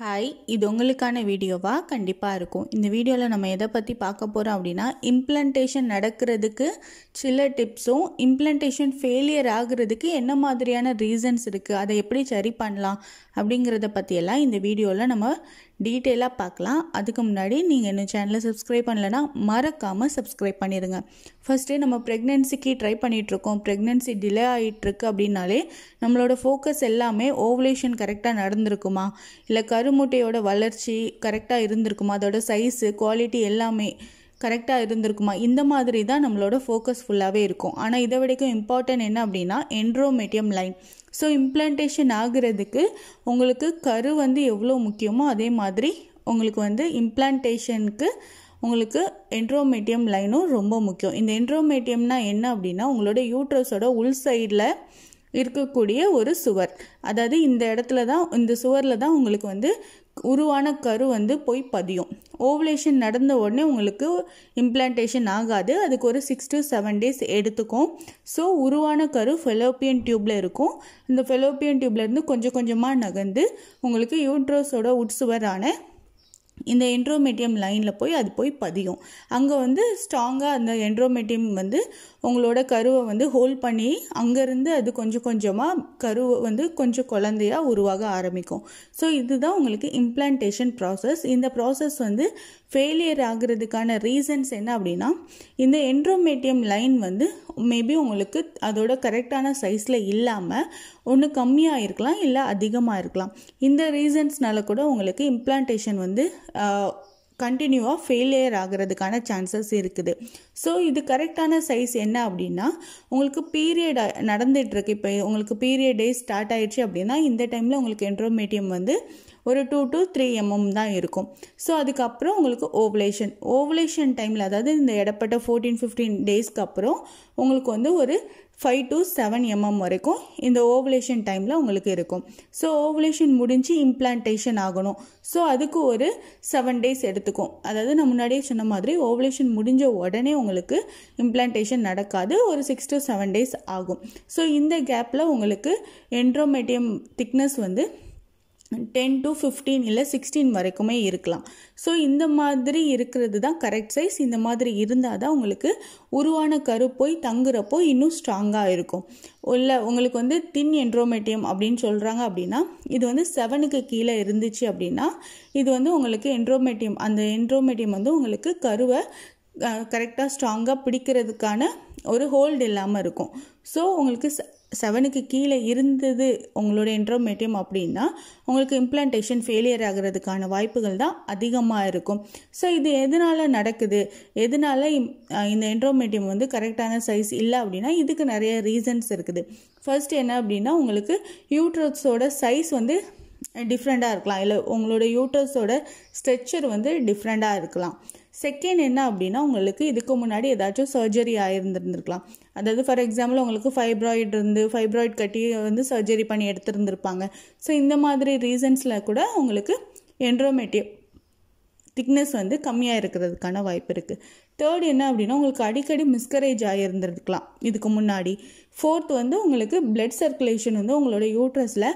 hi இது உங்களுக்கான வீடியோவாக கண்டிப்பாக இருக்கும் இந்த வீடியோவில் நம்ம எதை பற்றி பார்க்க போகிறோம் அப்படின்னா இம்ப்ளன்டேஷன் நடக்கிறதுக்கு சில டிப்ஸும் இம்ப்ளன்டேஷன் ஃபெயிலியர் ஆகுறதுக்கு என்ன மாதிரியான ரீசன்ஸ் இருக்குது அதை எப்படி சரி பண்ணலாம் அப்படிங்கிறத பற்றியெல்லாம் இந்த வீடியோவில் நம்ம டீட்டெயிலாக பார்க்கலாம் அதுக்கு முன்னாடி நீங்கள் என்ன சேனலை சப்ஸ்கிரைப் பண்ணலைன்னா மறக்காமல் சப்ஸ்கிரைப் பண்ணிடுங்க ஃபஸ்ட்டு நம்ம ப்ரெக்னென்சிக்கு ட்ரை பண்ணிகிட்ருக்கோம் ப்ரெக்னென்சி டிலே ஆகிட்டுருக்கு அப்படின்னாலே நம்மளோட ஃபோக்கஸ் எல்லாமே ஓவலேஷன் கரெக்டாக நடந்திருக்குமா இல்லை கருமுட்டையோட வளர்ச்சி கரெக்டாக இருந்திருக்குமா அதோட சைஸு குவாலிட்டி எல்லாமே கரெக்டாக இருந்திருக்குமா இந்த மாதிரி தான் நம்மளோட ஃபோக்கஸ் ஃபுல்லாகவே இருக்கும் ஆனால் இதை விடக்கும் இம்பார்ட்டன்ட் என்ன அப்படின்னா என்ட்ரோமெட்டியம் லைன் ஸோ இம்ப்ளான்டேஷன் ஆகிறதுக்கு உங்களுக்கு கரு வந்து எவ்வளோ முக்கியமோ அதே மாதிரி உங்களுக்கு வந்து இம்ப்ளான்டேஷனுக்கு உங்களுக்கு என்ட்ரோமேட்டியம் லைனும் ரொம்ப முக்கியம் இந்த என்ட்ரோமேட்டியம்னா என்ன அப்படின்னா உங்களோட யூட்ரஸோட உள் சைடில் இருக்கக்கூடிய ஒரு சுவர் அதாவது இந்த இடத்துல தான் இந்த சுவரில் தான் உங்களுக்கு வந்து உருவான கரு வந்து போய் பதியும் ஓவலேஷன் நடந்த உடனே உங்களுக்கு இம்ப்ளான்டேஷன் ஆகாது அதுக்கு ஒரு சிக்ஸ் டு செவன் டேஸ் எடுத்துக்கும் ஸோ உருவான கரு ஃபெலோப்பியன் டியூப்பில் இருக்கும் இந்த ஃபெலோப்பியன் டியூப்லேருந்து கொஞ்சம் கொஞ்சமாக நகர்ந்து உங்களுக்கு யூட்ரோஸோட உட்சுவரான இந்த என்ட்ரோமெட்டியம் லைனில் போய் அது போய் பதியும் அங்கே வந்து ஸ்ட்ராங்காக அந்த என்ட்ரோமெட்டியம் வந்து உங்களோட கருவை வந்து ஹோல்ட் பண்ணி அங்கேருந்து அது கொஞ்சம் கொஞ்சமாக கருவை வந்து கொஞ்சம் குழந்தையாக உருவாக ஆரம்பிக்கும் ஸோ இதுதான் உங்களுக்கு இம்ப்ளான்டேஷன் ப்ராசஸ் இந்த ப்ராசஸ் வந்து ஃபெயிலியர் ஆகிறதுக்கான ரீசன்ஸ் என்ன அப்படின்னா இந்த என்ட்ரோமேட்டியம் லைன் வந்து மேபி உங்களுக்கு அதோட கரெக்டான சைஸில் இல்லாமல் ஒன்று கம்மியாக இருக்கலாம் இல்லை அதிகமாக இருக்கலாம் இந்த ரீசன்ஸ்னால கூட உங்களுக்கு இம்ப்ளான்டேஷன் வந்து கண்டினியூவாக ஃபெயிலியர் ஆகிறதுக்கான சான்சஸ் இருக்குது ஸோ இது கரெக்டான சைஸ் என்ன அப்படின்னா உங்களுக்கு பீரியட் நடந்துகிட்ருக்கு இப்போ உங்களுக்கு பீரியடே ஸ்டார்ட் ஆயிடுச்சு அப்படின்னா இந்த டைமில் உங்களுக்கு என்ட்ரோமீடியம் வந்து ஒரு டூ டு த்ரீ எம்எம் தான் இருக்கும் ஸோ அதுக்கப்புறம் உங்களுக்கு ஓவலேஷன் ஓவலேஷன் டைமில் அதாவது இந்த இடப்பட்ட ஃபோர்டீன் ஃபிஃப்டீன் டேஸ்க்கு அப்புறம் உங்களுக்கு வந்து ஒரு ஃபைவ் டு செவன் எம்எம் வரைக்கும் இந்த ஓவலேஷன் டைமில் உங்களுக்கு இருக்கும் ஸோ ஓவலேஷன் முடிஞ்சு இம்ப்ளான்டேஷன் ஆகணும் ஸோ அதுக்கு ஒரு செவன் டேஸ் எடுத்துக்கும் அதாவது நான் முன்னாடியே சொன்ன மாதிரி ஓவலேஷன் முடிஞ்ச உடனே உங்களுக்கு இம்ப்ளான்டேஷன் நடக்காது ஒரு சிக்ஸ் டு செவன் டேஸ் ஆகும் ஸோ இந்த கேப்பில் உங்களுக்கு என்ட்ரோமேட்டியம் திக்னஸ் வந்து டென் டு ஃபிஃப்டீன் இல்லை சிக்ஸ்டீன் வரைக்குமே இருக்கலாம் ஸோ இந்த மாதிரி இருக்கிறது தான் கரெக்ட் சைஸ் இந்த மாதிரி இருந்தால் தான் உங்களுக்கு உருவான கரு போய் தங்குறப்போ இன்னும் ஸ்ட்ராங்காக இருக்கும் இல்லை உங்களுக்கு வந்து தின் என்ட்ரோமெட்டியம் அப்படின்னு சொல்கிறாங்க அப்படின்னா இது வந்து செவனுக்கு கீழே இருந்துச்சு அப்படின்னா இது வந்து உங்களுக்கு என்ட்ரோமெட்டியம் அந்த என்ட்ரோமெட்டியம் வந்து உங்களுக்கு கருவை கரெக்டாக ஸ்ட்ராங்காக பிடிக்கிறதுக்கான ஒரு ஹோல்டு இல்லாமல் இருக்கும் ஸோ உங்களுக்கு செவனுக்கு கீழே இருந்தது உங்களோட இன்ட்ரோமேட்டியம் அப்படின்னா உங்களுக்கு இம்ப்ளான்டேஷன் ஃபெயிலியர் ஆகிறதுக்கான வாய்ப்புகள் தான் அதிகமாக இருக்கும் ஸோ இது எதனால் நடக்குது எதனால் இந்த இன்ட்ரோமேட்டியம் வந்து கரெக்டான சைஸ் இல்லை அப்படின்னா இதுக்கு நிறைய ரீசன்ஸ் இருக்குது ஃபர்ஸ்ட் என்ன அப்படின்னா உங்களுக்கு யூட்ரஸோட சைஸ் வந்து டிஃப்ரெண்ட்டாக இருக்கலாம் இல்லை உங்களோட யூட்டர்ஸோட ஸ்ட்ரெச்சர் வந்து டிஃப்ரெண்ட்டாக இருக்கலாம் செகண்ட் என்ன அப்படின்னா உங்களுக்கு இதுக்கு முன்னாடி ஏதாச்சும் சர்ஜரி ஆகிருந்துருந்துருக்கலாம் அதாவது ஃபார் எக்ஸாம்பிள் உங்களுக்கு ஃபைப்ராய்டு இருந்து ஃபைப்ராய்ட் கட்டி வந்து சர்ஜரி பண்ணி எடுத்துருந்துருப்பாங்க ஸோ இந்த மாதிரி ரீசன்ஸில் கூட உங்களுக்கு என்ட்ரோமேட்டிவ் திக்னஸ் வந்து கம்மியாக இருக்கிறதுக்கான வாய்ப்பு இருக்குது தேர்ட் என்ன அப்படின்னா உங்களுக்கு அடிக்கடி மிஸ்கரேஜ் ஆகியிருந்துருக்கலாம் இதுக்கு முன்னாடி ஃபோர்த் வந்து உங்களுக்கு பிளட் சர்க்குலேஷன் வந்து உங்களோட யூட்ரஸில்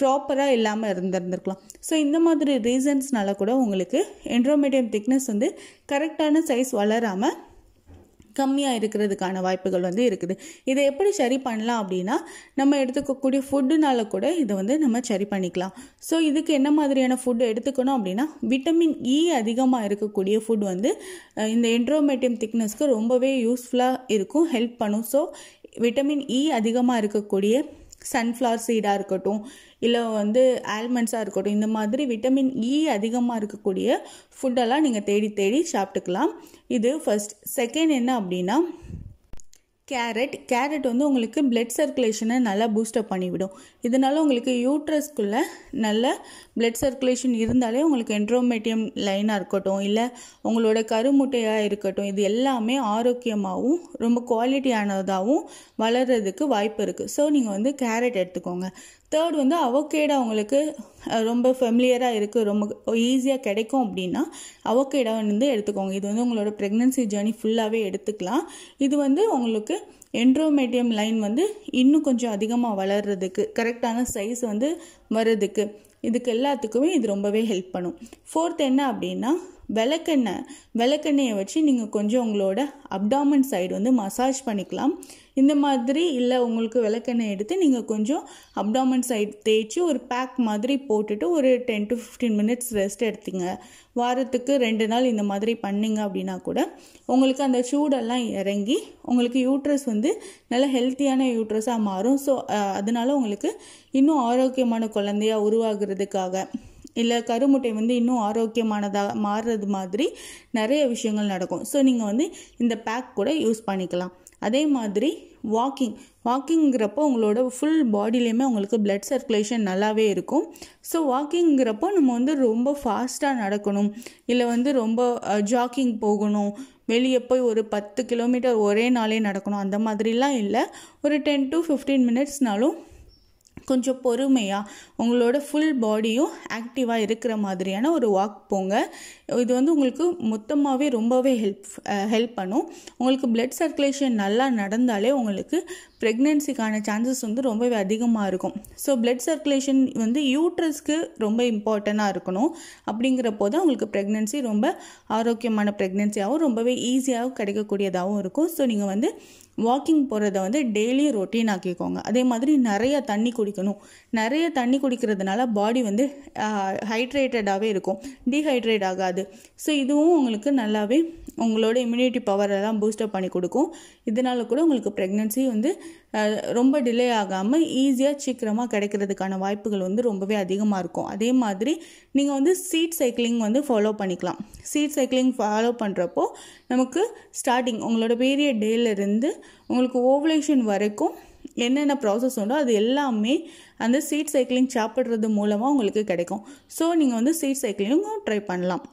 ப்ராப்பராக இல்லாமல் இருந்திருந்துருக்கலாம் ஸோ இந்த மாதிரி ரீசன்ஸ்னால கூட உங்களுக்கு என்ட்ரோமீடியம் திக்னஸ் வந்து கரெக்டான சைஸ் வளராமல் கம்மியாக இருக்கிறதுக்கான வாய்ப்புகள் வந்து இருக்குது இதை எப்படி சரி பண்ணலாம் அப்படின்னா நம்ம எடுத்துக்கக்கூடிய ஃபுட்டுனால கூட இதை வந்து நம்ம சரி பண்ணிக்கலாம் ஸோ இதுக்கு என்ன மாதிரியான ஃபுட் எடுத்துக்கணும் அப்படின்னா விட்டமின் இ e அதிகமாக இருக்கக்கூடிய ஃபுட் வந்து இந்த என்ட்ரோமேட்டியம் திக்னஸ்க்கு ரொம்பவே யூஸ்ஃபுல்லாக இருக்கும் ஹெல்ப் பண்ணும் ஸோ விட்டமின் இ அதிகமாக இருக்கக்கூடிய சன்ஃப்ளவர் சீடாக இருக்கட்டும் இல்லை வந்து ஆல்மண்ட்ஸாக இருக்கட்டும் இந்த மாதிரி விட்டமின் இ e அதிகமாக இருக்கக்கூடிய ஃபுட்டெல்லாம் நீங்கள் தேடி தேடி சாப்பிட்டுக்கலாம் இது ஃபஸ்ட் செகண்ட் என்ன அப்படின்னா கேரட் கேரட் வந்து உங்களுக்கு பிளட் சர்க்குலேஷனை நல்லா பூஸ்டப் பண்ணிவிடும் இதனால் உங்களுக்கு யூட்ரஸ்க்குள்ளே நல்ல பிளட் சர்க்குலேஷன் இருந்தாலே உங்களுக்கு என்ட்ரோமேட்டியம் லைனாக இருக்கட்டும் இல்லை உங்களோட கருமுட்டையாக இருக்கட்டும் இது எல்லாமே ஆரோக்கியமாகவும் ரொம்ப குவாலிட்டியானதாகவும் வளர்கிறதுக்கு வாய்ப்பு இருக்குது ஸோ நீங்கள் வந்து கேரட் எடுத்துக்கோங்க தேர்ட் வந்து அவகேடா உங்களுக்கு ரொம்ப ஃபெமிலியராக இருக்குது ரொம்ப ஈஸியாக கிடைக்கும் அப்படின்னா அவகேடா வந்து எடுத்துக்கோங்க இது வந்து உங்களோட ப்ரெக்னென்சி ஜேர்னி ஃபுல்லாகவே எடுத்துக்கலாம் இது வந்து உங்களுக்கு என்ட்ரோமேடியம் லைன் வந்து இன்னும் கொஞ்சம் அதிகமாக வளர்கிறதுக்கு கரெக்டான சைஸ் வந்து வர்றதுக்கு இதுக்கு எல்லாத்துக்குமே இது ரொம்பவே ஹெல்ப் பண்ணும் ஃபோர்த் என்ன அப்படின்னா விளக்கெண்ணெய் விளக்கெண்ணெயை வச்சு நீங்கள் கொஞ்சம் உங்களோட அப்டாமன் சைடு வந்து மசாஜ் பண்ணிக்கலாம் இந்த மாதிரி இல்லை உங்களுக்கு விளக்கெண்ணெய் எடுத்து நீங்கள் கொஞ்சம் அப்டாமன் சைடு தேய்ச்சி ஒரு பேக் மாதிரி போட்டுட்டு ஒரு ten to fifteen minutes rest எடுத்திங்க வாரத்துக்கு ரெண்டு நாள் இந்த மாதிரி பண்ணிங்க அப்படின்னா கூட உங்களுக்கு அந்த சூடெல்லாம் இறங்கி உங்களுக்கு யூட்ரஸ் வந்து நல்ல ஹெல்த்தியான யூட்ரஸாக மாறும் ஸோ அதனால் உங்களுக்கு இன்னும் ஆரோக்கியமான குழந்தையாக உருவாகிறதுக்காக இல்லை கருமுட்டை வந்து இன்னும் ஆரோக்கியமானதாக மாறுறது மாதிரி நிறைய விஷயங்கள் நடக்கும் ஸோ நீங்கள் வந்து இந்த பேக் கூட யூஸ் பண்ணிக்கலாம் அதே மாதிரி வாக்கிங் வாக்கிங்கிறப்போ உங்களோட ஃபுல் பாடியிலையுமே உங்களுக்கு பிளட் சர்க்குலேஷன் நல்லாவே இருக்கும் ஸோ வாக்கிங்கிறப்போ நம்ம வந்து ரொம்ப ஃபாஸ்ட்டாக நடக்கணும் இல்லை வந்து ரொம்ப ஜாக்கிங் போகணும் வெளியே போய் ஒரு பத்து கிலோமீட்டர் ஒரே நாளே நடக்கணும் அந்த மாதிரிலாம் இல்லை ஒரு டென் டு ஃபிஃப்டீன் மினிட்ஸ்னாலும் கொஞ்சம் பொறுமையாக உங்களோட ஃபுல் பாடியும் ஆக்டிவாக இருக்கிற மாதிரியான ஒரு வாக் போங்க இது வந்து உங்களுக்கு மொத்தமாகவே ரொம்பவே ஹெல்ப் ஹெல்ப் பண்ணும் உங்களுக்கு பிளட் சர்க்குலேஷன் நல்லா நடந்தாலே உங்களுக்கு ப்ரெக்னென்சிக்கான சான்சஸ் வந்து ரொம்பவே அதிகமாக இருக்கும் ஸோ பிளட் சர்க்குலேஷன் வந்து யூட்ரஸ்க்கு ரொம்ப இம்பார்ட்டண்ட்டாக இருக்கணும் அப்படிங்கிறப்போ தான் உங்களுக்கு ப்ரெக்னென்சி ரொம்ப ஆரோக்கியமான ப்ரெக்னென்சியாகவும் ரொம்பவே ஈஸியாகவும் கிடைக்கக்கூடியதாகவும் இருக்கும் ஸோ நீங்கள் வந்து வாக்கிங் போகிறத வந்து டெய்லி ரொட்டீன் ஆக்கிக்கோங்க அதே மாதிரி நிறைய தண்ணி குடிக்கணும் நிறைய தண்ணி குடிக்கிறதுனால பாடி வந்து ஹைட்ரேட்டடாகவே இருக்கும் டீஹைட்ரேட் ஆகாது ஸோ இதுவும் உங்களுக்கு நல்லாவே உங்களோட இம்யூனிட்டி பவரெல்லாம் பூஸ்டப் பண்ணி கொடுக்கும் இதனால் கூட உங்களுக்கு ப்ரெக்னென்சி வந்து ரொம்ப டிலே ஆகாமல் ஈஸியாக சீக்கிரமாக கிடைக்கிறதுக்கான வாய்ப்புகள் வந்து ரொம்பவே அதிகமாக இருக்கும் அதே மாதிரி நீங்கள் வந்து சீட் சைக்கிளிங் வந்து ஃபாலோ பண்ணிக்கலாம் சீட் சைக்கிளிங் ஃபாலோ பண்ணுறப்போ நமக்கு ஸ்டார்டிங் உங்களோட பெரிய டேலேருந்து உங்களுக்கு ஓவலேஷன் வரைக்கும் என்னென்ன ப்ராசஸ் உண்டோ அது எல்லாமே அந்த சீட் சைக்கிளிங் சாப்பிட்றது மூலமாக உங்களுக்கு கிடைக்கும் ஸோ நீங்கள் வந்து சீட் சைக்கிளிங்கும் ட்ரை பண்ணலாம்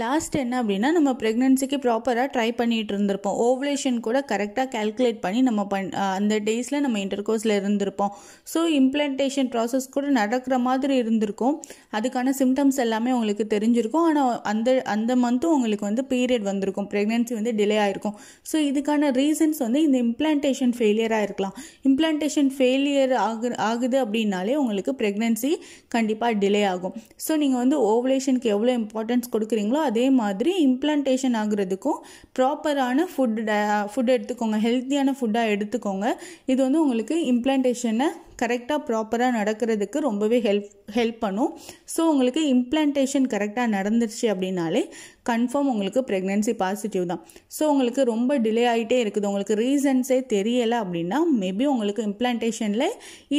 லாஸ்ட் என்ன அப்படின்னா நம்ம ப்ரெக்னென்சிக்கு ப்ராப்பராக ட்ரை பண்ணிகிட்டு இருந்திருப்போம் ஓவலேஷன் கூட கரெக்டாக கேல்குலேட் பண்ணி நம்ம பண் அந்த டேஸில் நம்ம இன்டர்கோர்ஸில் இருந்திருப்போம் ஸோ இம்ப்ளான்டேஷன் ப்ராசஸ் கூட நடக்கிற மாதிரி இருந்திருக்கும் அதுக்கான சிம்டம்ஸ் எல்லாமே உங்களுக்கு தெரிஞ்சிருக்கும் ஆனால் அந்த அந்த மந்த்தும் உங்களுக்கு வந்து பீரியட் வந்திருக்கும் ப்ரெக்னென்சி வந்து டிலே ஆகிருக்கும் ஸோ இதுக்கான ரீசன்ஸ் வந்து இந்த இம்ப்ளான்டேஷன் ஃபெயிலியராக இருக்கலாம் இம்ப்ளான்டேஷன் ஃபெயிலியர் ஆகு ஆகுது அப்படின்னாலே உங்களுக்கு ப்ரெக்னென்சி கண்டிப்பாக டிலே ஆகும் ஸோ நீங்கள் வந்து ஓவலேஷனுக்கு எவ்வளோ இம்பார்ட்டன்ஸ் கொடுக்குறீங்களோ எடுத்துக்கிறீங்களோ அதே மாதிரி இம்ப்ளான்டேஷன் ஆகுறதுக்கும் ப்ராப்பரான ஃபுட் ஃபுட் எடுத்துக்கோங்க ஹெல்த்தியான ஃபுட்டாக எடுத்துக்கோங்க இது வந்து உங்களுக்கு இம்ப்ளான்டேஷனை கரெக்டாக ப்ராப்பராக நடக்கிறதுக்கு ரொம்பவே ஹெல்ப் ஹெல்ப் பண்ணும் ஸோ உங்களுக்கு இம்ப்ளான்டேஷன் கரெக்டாக நடந்துருச்சு அப்படின்னாலே கன்ஃபார்ம் உங்களுக்கு ப்ரெக்னென்சி பாசிட்டிவ் தான் ஸோ உங்களுக்கு ரொம்ப டிலே ஆகிட்டே இருக்குது உங்களுக்கு ரீசன்ஸே தெரியலை அப்படின்னா மேபி உங்களுக்கு இம்ப்ளான்டேஷனில்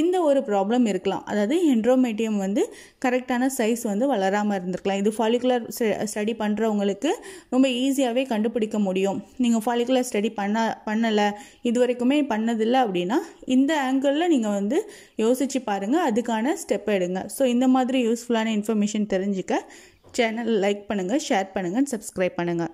இந்த ஒரு ப்ராப்ளம் இருக்கலாம் அதாவது என்ட்ரோமேட்டியம் வந்து கரெக்டான சைஸ் வந்து வளராமல் இருந்திருக்கலாம் இது ஃபாலிகுலர் ஸ்டடி பண்ணுறவங்களுக்கு ரொம்ப ஈஸியாகவே கண்டுபிடிக்க முடியும் நீங்கள் ஃபாலிகுலர் ஸ்டடி பண்ண பண்ணலை இது வரைக்குமே பண்ணதில்லை அப்படின்னா இந்த ஆங்கிளில் நீங்கள் வந்து யோசிச்சு பாருங்கள் அதுக்கான ஸ்டெப் எடுங்க ஸோ இந்த மாதிரி யூஸ்ஃபுல்லான இன்ஃபர்மேஷன் தெரிஞ்சுக்க சேனல் லைக் பண்ணுங்கள் ஷேர் பண்ணுங்கள் சப்ஸ்கிரைப் பண்ணுங்கள்